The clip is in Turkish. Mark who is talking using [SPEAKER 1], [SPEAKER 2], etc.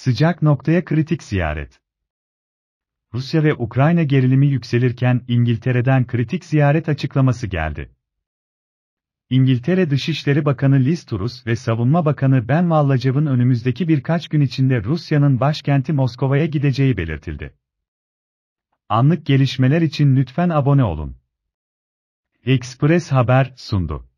[SPEAKER 1] Sıcak noktaya kritik ziyaret. Rusya ve Ukrayna gerilimi yükselirken İngiltere'den kritik ziyaret açıklaması geldi. İngiltere Dışişleri Bakanı Liz Truss ve Savunma Bakanı Ben Wallace'ın önümüzdeki birkaç gün içinde Rusya'nın başkenti Moskova'ya gideceği belirtildi. Anlık gelişmeler için lütfen abone olun. Express Haber sundu.